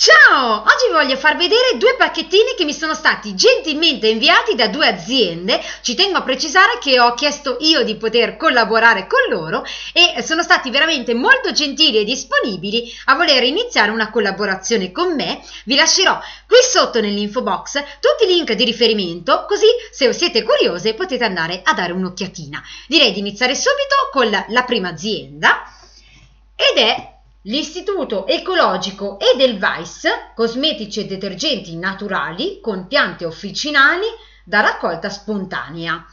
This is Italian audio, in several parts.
Ciao! Oggi voglio far vedere due pacchettini che mi sono stati gentilmente inviati da due aziende. Ci tengo a precisare che ho chiesto io di poter collaborare con loro e sono stati veramente molto gentili e disponibili a voler iniziare una collaborazione con me. Vi lascerò qui sotto nell'info box tutti i link di riferimento, così se siete curiose potete andare a dare un'occhiatina. Direi di iniziare subito con la prima azienda ed è L'Istituto Ecologico e del Weiss, cosmetici e detergenti naturali con piante officinali da raccolta spontanea.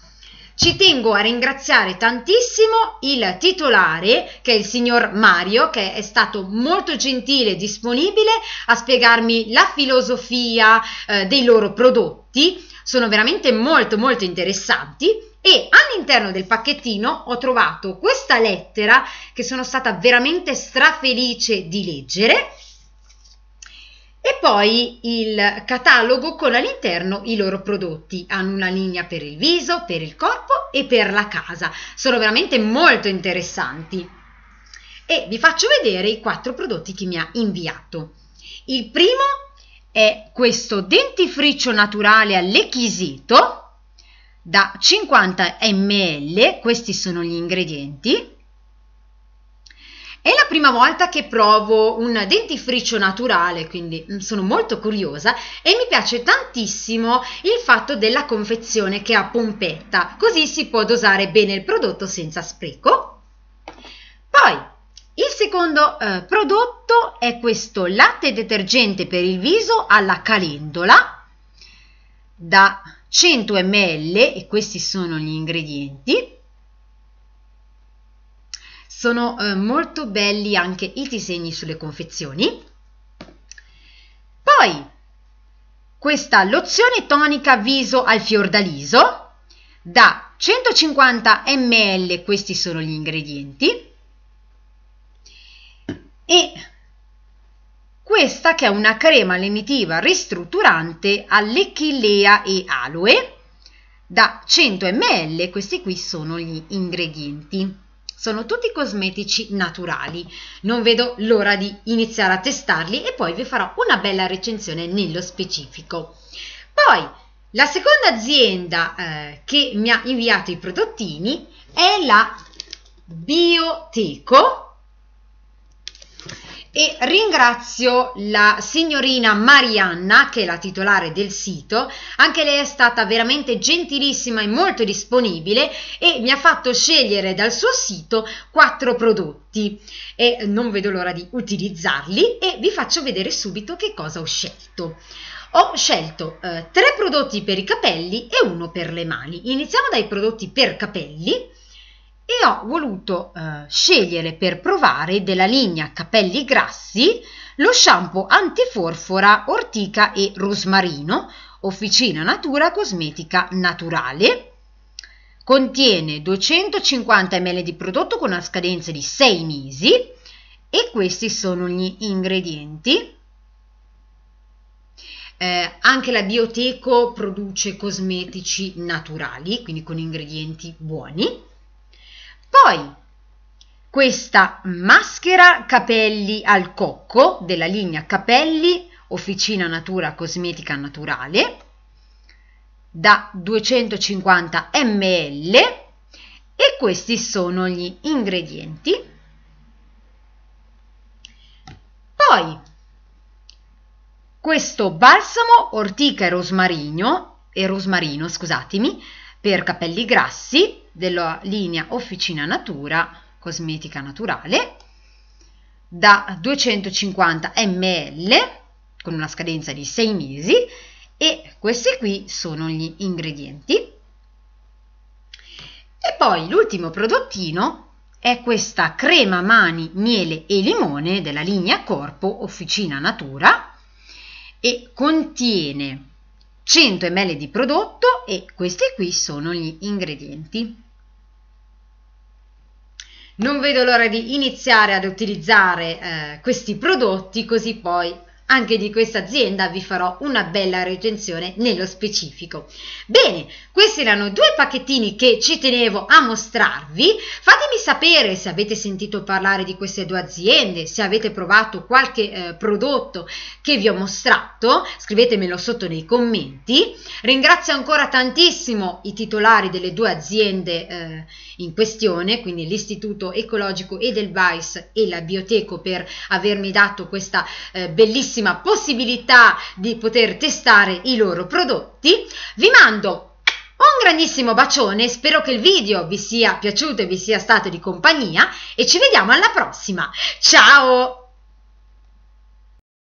Ci tengo a ringraziare tantissimo il titolare, che è il signor Mario, che è stato molto gentile e disponibile a spiegarmi la filosofia eh, dei loro prodotti. Sono veramente molto molto interessanti e all'interno del pacchettino ho trovato questa lettera che sono stata veramente strafelice di leggere e poi il catalogo con all'interno i loro prodotti. Hanno una linea per il viso, per il corpo e per la casa. Sono veramente molto interessanti. E vi faccio vedere i quattro prodotti che mi ha inviato. Il primo è questo dentifricio naturale all'echisito da 50 ml, questi sono gli ingredienti, è la prima volta che provo un dentifricio naturale, quindi sono molto curiosa e mi piace tantissimo il fatto della confezione che ha pompetta, così si può dosare bene il prodotto senza spreco. Poi, il secondo eh, prodotto è questo latte detergente per il viso alla calendola da 100 ml, e questi sono gli ingredienti, sono eh, molto belli anche i disegni sulle confezioni. Poi, questa lozione tonica viso al fiordaliso, da 150 ml, questi sono gli ingredienti, e questa che è una crema lenitiva ristrutturante a e aloe da 100 ml, questi qui sono gli ingredienti. Sono tutti cosmetici naturali. Non vedo l'ora di iniziare a testarli e poi vi farò una bella recensione nello specifico. Poi, la seconda azienda eh, che mi ha inviato i prodottini è la Bioteco e ringrazio la signorina Marianna, che è la titolare del sito, anche lei è stata veramente gentilissima e molto disponibile e mi ha fatto scegliere dal suo sito quattro prodotti e non vedo l'ora di utilizzarli e vi faccio vedere subito che cosa ho scelto. Ho scelto eh, tre prodotti per i capelli e uno per le mani. Iniziamo dai prodotti per capelli e ho voluto eh, scegliere per provare della linea capelli grassi lo shampoo antiforfora ortica e rosmarino Officina Natura Cosmetica Naturale contiene 250 ml di prodotto con una scadenza di 6 mesi e questi sono gli ingredienti eh, anche la Bioteco produce cosmetici naturali, quindi con ingredienti buoni. Poi questa maschera capelli al cocco della linea Capelli Officina Natura Cosmetica Naturale da 250 ml e questi sono gli ingredienti. Poi questo balsamo ortica e rosmarino e rosmarino, scusatemi, per capelli grassi della linea Officina Natura, cosmetica naturale, da 250 ml con una scadenza di 6 mesi e questi qui sono gli ingredienti. E poi l'ultimo prodottino è questa crema mani, miele e limone della linea Corpo Officina Natura e contiene 100 ml di prodotto e questi qui sono gli ingredienti. Non vedo l'ora di iniziare ad utilizzare eh, questi prodotti così poi anche di questa azienda vi farò una bella recensione nello specifico. Bene, questi erano due pacchettini che ci tenevo a mostrarvi. Fatemi sapere se avete sentito parlare di queste due aziende, se avete provato qualche eh, prodotto che vi ho mostrato, scrivetemelo sotto nei commenti. Ringrazio ancora tantissimo i titolari delle due aziende eh, in questione, quindi l'Istituto Ecologico Edelweiss e la Bioteco per avermi dato questa eh, bellissima grandissima possibilità di poter testare i loro prodotti. Vi mando un grandissimo bacione, spero che il video vi sia piaciuto e vi sia stato di compagnia e ci vediamo alla prossima. Ciao!